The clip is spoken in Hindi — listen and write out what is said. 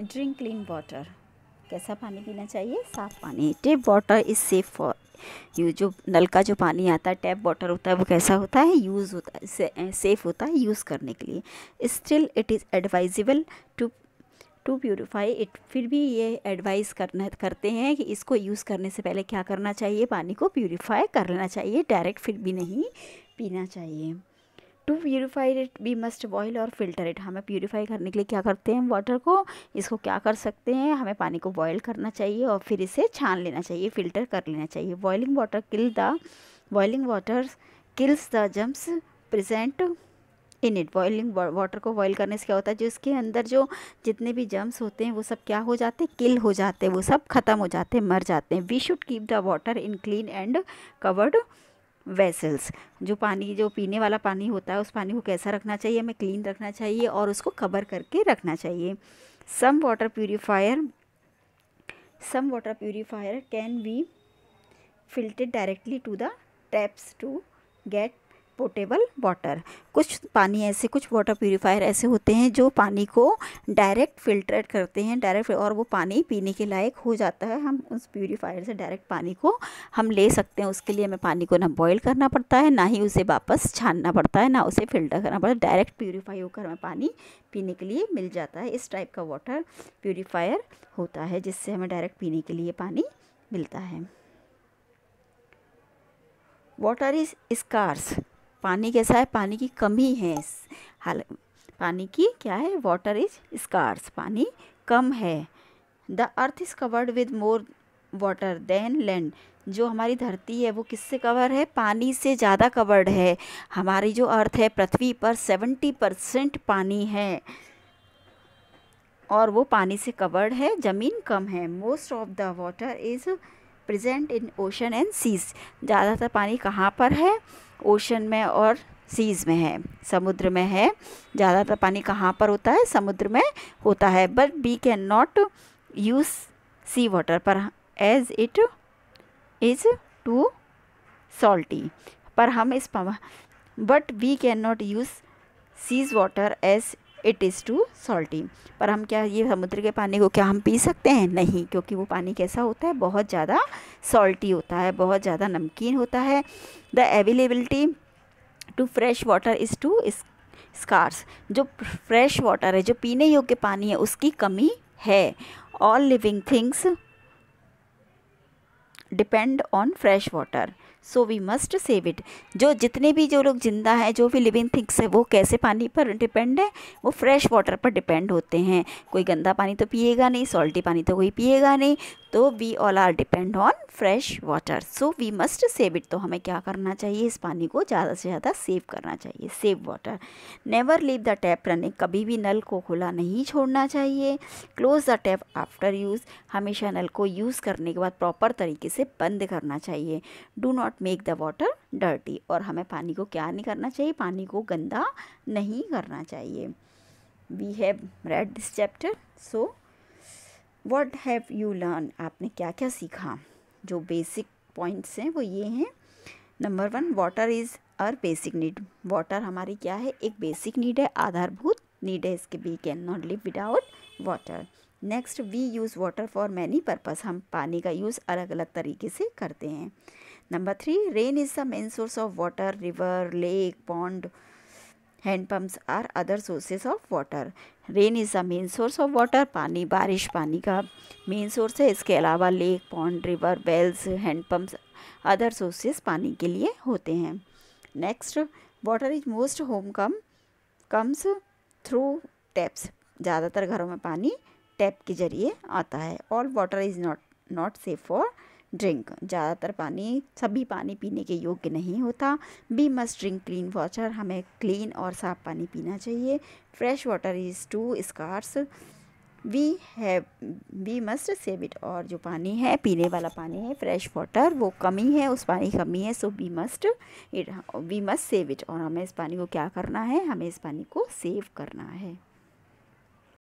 ड्रिंक क्लीन वाटर कैसा पानी पीना चाहिए साफ़ पानी tap water is safe for you जो नल का जो पानी आता है टैप वाटर होता है वो कैसा होता है यूज़ होता है से, सेफ़ होता है यूज़ करने के लिए still it is advisable to to purify it फिर भी ये एडवाइस करना करते हैं कि इसको यूज़ करने से पहले क्या करना चाहिए पानी को प्योरीफाई करना चाहिए डायरेक्ट फिर भी नहीं पीना चाहिए to purify it we must boil और फिल्टर इट हमें प्योरीफाई करने के लिए क्या करते हैं वाटर को इसको क्या कर सकते हैं हमें पानी को बॉयल करना चाहिए और फिर इसे छान लेना चाहिए फिल्टर कर लेना चाहिए boiling water kill the boiling water kills the germs present in it boiling water को बॉयल करने से क्या होता है जो इसके अंदर जो जितने भी जम्स होते हैं वो सब क्या हो जाते हैं किल हो जाते हैं वो सब ख़त्म हो जाते हैं मर जाते हैं we should keep the water in clean and covered vessels जो पानी जो पीने वाला पानी होता है उस पानी को कैसा रखना चाहिए हमें क्लीन रखना चाहिए और उसको कवर करके रखना चाहिए some water purifier some water purifier can be filter directly to the taps to get potable water कुछ पानी ऐसे कुछ वाटर प्योरीफायर ऐसे होते हैं जो पानी को डायरेक्ट फिल्टर करते हैं डायरेक्ट और वो पानी पीने के लायक हो जाता है हम उस प्योरीफायर से डायरेक्ट पानी को हम ले सकते हैं उसके लिए हमें पानी को ना बॉईल करना पड़ता है ना ही उसे वापस छानना पड़ता है ना उसे फ़िल्टर करना पड़ता है डायरेक्ट प्योरीफाई होकर हमें पानी पीने के लिए मिल जाता है इस टाइप का वाटर प्योरीफायर होता है जिससे हमें डायरेक्ट पीने के लिए पानी मिलता है वाटर इज़ स्कार्स पानी कैसा है पानी की कमी है हाल पानी की क्या है वाटर इज स्कार्स पानी कम है the earth is covered with more water than land जो हमारी धरती है वो किससे कवर है पानी से ज़्यादा कवर्ड है हमारी जो अर्थ है पृथ्वी पर सेवेंटी परसेंट पानी है और वो पानी से कवर्ड है ज़मीन कम है most of the water is present in ocean and seas ज़्यादातर पानी कहाँ पर है ओशन में और सीज़ में है समुद्र में है ज़्यादातर पानी कहाँ पर होता है समुद्र में होता है but we can not use sea water पर as it is too salty पर हम इस but we can not use seas water as it is too salty पर हम क्या ये समुद्र के पानी को क्या हम पी सकते हैं नहीं क्योंकि वो पानी कैसा होता है बहुत ज़्यादा सॉल्टी होता है बहुत ज़्यादा नमकीन होता है the availability to fresh water is too scarce जो फ्रेश वाटर है जो पीने योग्य पानी है उसकी कमी है all living things depend on fresh water so we must save it जो जितने भी जो लोग जिंदा हैं जो भी लिविंग थिंग्स है वो कैसे पानी पर डिपेंड है वो फ्रेश वाटर पर डिपेंड होते हैं कोई गंदा पानी तो पिएगा नहीं सॉल्टी पानी तो कोई पिएगा नहीं तो we all are depend on fresh water so we must save it तो हमें क्या करना चाहिए इस पानी को ज़्यादा से ज़्यादा सेव करना चाहिए save water never leave the tap running कभी भी नल को खुला नहीं छोड़ना चाहिए close the tap after use हमेशा नल को यूज़ करने के बाद प्रॉपर तरीके से बंद करना चाहिए do not not make the water dirty और हमें पानी को क्या नहीं करना चाहिए पानी को गंदा नहीं करना चाहिए we have read this chapter so what have you learn आपने क्या क्या सीखा जो बेसिक पॉइंट्स हैं वो ये हैं number one water is our basic need water हमारी क्या है एक बेसिक नीड है आधारभूत नीड है इसके we can not live without water next we use water for many purpose हम पानी का यूज़ अलग अलग तरीके से करते हैं number three rain is the main source of water river lake pond and are other sources of water rain is the main source of water पानी बारिश पानी का मेन सोर्स है इसके अलावा lake pond river wells and other sources पानी के लिए होते हैं next water is most home come comes through taps ज़्यादातर घरों में पानी टैप के जरिए आता है और water is not not safe for drink ज़्यादातर पानी सभी पानी पीने के योग्य नहीं होता we must drink clean water हमें क्लीन और साफ पानी पीना चाहिए fresh water is too scarce we have we must save it और जो पानी है पीने वाला पानी है फ्रेश वाटर वो कमी है उस पानी की कमी है so we must it we must save it और हमें इस पानी को क्या करना है हमें इस पानी को सेव करना है